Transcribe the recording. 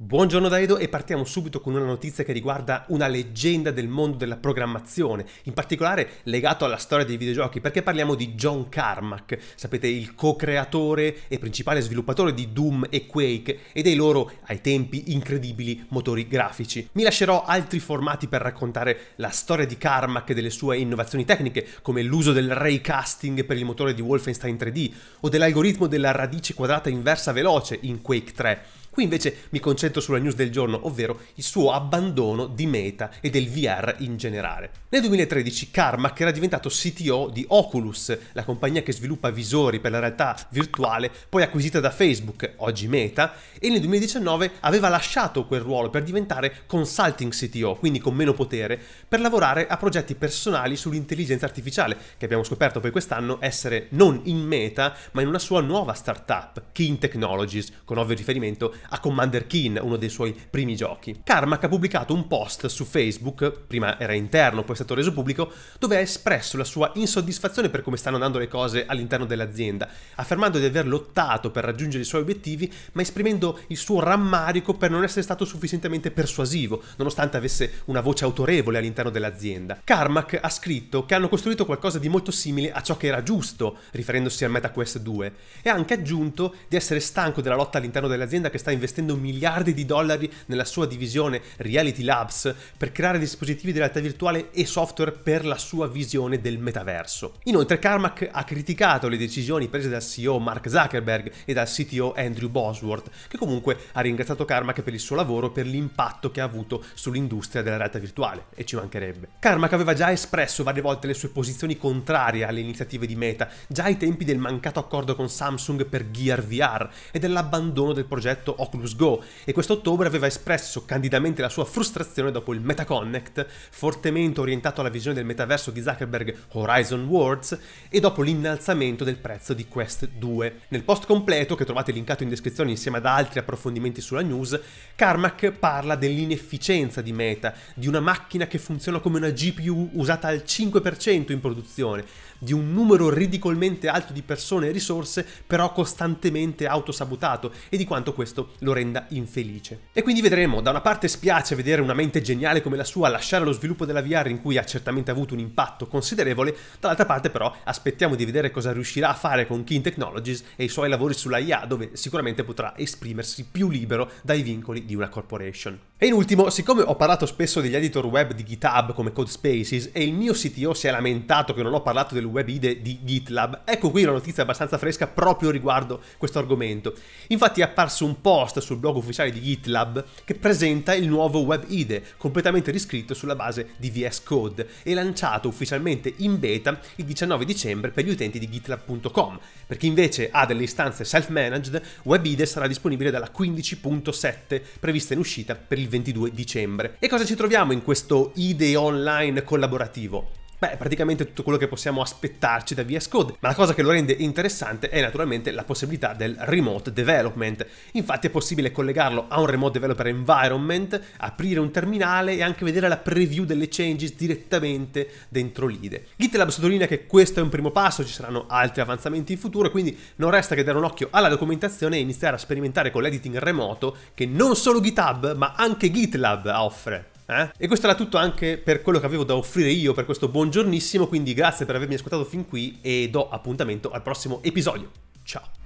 Buongiorno Daedo e partiamo subito con una notizia che riguarda una leggenda del mondo della programmazione, in particolare legato alla storia dei videogiochi, perché parliamo di John Carmack, sapete il co-creatore e principale sviluppatore di Doom e Quake e dei loro, ai tempi, incredibili motori grafici. Mi lascerò altri formati per raccontare la storia di Carmack e delle sue innovazioni tecniche, come l'uso del ray casting per il motore di Wolfenstein 3D o dell'algoritmo della radice quadrata inversa veloce in Quake 3 Qui invece mi concentro sulla news del giorno, ovvero il suo abbandono di Meta e del VR in generale. Nel 2013 Carmack era diventato CTO di Oculus, la compagnia che sviluppa visori per la realtà virtuale, poi acquisita da Facebook, oggi Meta, e nel 2019 aveva lasciato quel ruolo per diventare consulting CTO, quindi con meno potere, per lavorare a progetti personali sull'intelligenza artificiale, che abbiamo scoperto poi quest'anno essere non in Meta, ma in una sua nuova startup, Keen Technologies, con ovvio riferimento a Commander Keen, uno dei suoi primi giochi. Carmack ha pubblicato un post su Facebook, prima era interno, poi è stato reso pubblico, dove ha espresso la sua insoddisfazione per come stanno andando le cose all'interno dell'azienda, affermando di aver lottato per raggiungere i suoi obiettivi, ma esprimendo il suo rammarico per non essere stato sufficientemente persuasivo, nonostante avesse una voce autorevole all'interno dell'azienda. Carmack ha scritto che hanno costruito qualcosa di molto simile a ciò che era giusto, riferendosi al MetaQuest 2, e ha anche aggiunto di essere stanco della lotta all'interno dell'azienda che sta sta investendo miliardi di dollari nella sua divisione Reality Labs per creare dispositivi di realtà virtuale e software per la sua visione del metaverso. Inoltre Carmack ha criticato le decisioni prese dal CEO Mark Zuckerberg e dal CTO Andrew Bosworth, che comunque ha ringraziato Carmack per il suo lavoro e per l'impatto che ha avuto sull'industria della realtà virtuale, e ci mancherebbe. Carmack aveva già espresso varie volte le sue posizioni contrarie alle iniziative di Meta, già ai tempi del mancato accordo con Samsung per Gear VR e dell'abbandono del progetto Oculus Go e questo ottobre aveva espresso candidamente la sua frustrazione dopo il MetaConnect, fortemente orientato alla visione del metaverso di Zuckerberg Horizon Worlds e dopo l'innalzamento del prezzo di Quest 2. Nel post completo, che trovate linkato in descrizione insieme ad altri approfondimenti sulla news, Carmack parla dell'inefficienza di Meta, di una macchina che funziona come una GPU usata al 5% in produzione, di un numero ridicolmente alto di persone e risorse però costantemente autosabutato e di quanto questo lo renda infelice. E quindi vedremo, da una parte spiace vedere una mente geniale come la sua lasciare lo sviluppo della VR in cui ha certamente avuto un impatto considerevole, dall'altra parte però aspettiamo di vedere cosa riuscirà a fare con King Technologies e i suoi lavori sulla IA dove sicuramente potrà esprimersi più libero dai vincoli di una corporation. E in ultimo, siccome ho parlato spesso degli editor web di GitHub come CodeSpaces e il mio CTO si è lamentato che non ho parlato del web IDE di GitLab, ecco qui una notizia abbastanza fresca proprio riguardo questo argomento. Infatti è apparso un post sul blog ufficiale di GitLab che presenta il nuovo web IDE, completamente riscritto sulla base di VS Code e lanciato ufficialmente in beta il 19 dicembre per gli utenti di gitlab.com. Per chi invece ha delle istanze self-managed, web IDE sarà disponibile dalla 15.7 prevista in uscita per il il 22 dicembre. E cosa ci troviamo in questo IDE online collaborativo? Beh, praticamente tutto quello che possiamo aspettarci da VS Code, ma la cosa che lo rende interessante è naturalmente la possibilità del remote development. Infatti è possibile collegarlo a un remote developer environment, aprire un terminale e anche vedere la preview delle changes direttamente dentro l'IDE. GitLab sottolinea che questo è un primo passo, ci saranno altri avanzamenti in futuro, quindi non resta che dare un occhio alla documentazione e iniziare a sperimentare con l'editing remoto che non solo GitHub ma anche GitLab offre. Eh? E questo era tutto anche per quello che avevo da offrire io per questo buongiornissimo, quindi grazie per avermi ascoltato fin qui e do appuntamento al prossimo episodio. Ciao!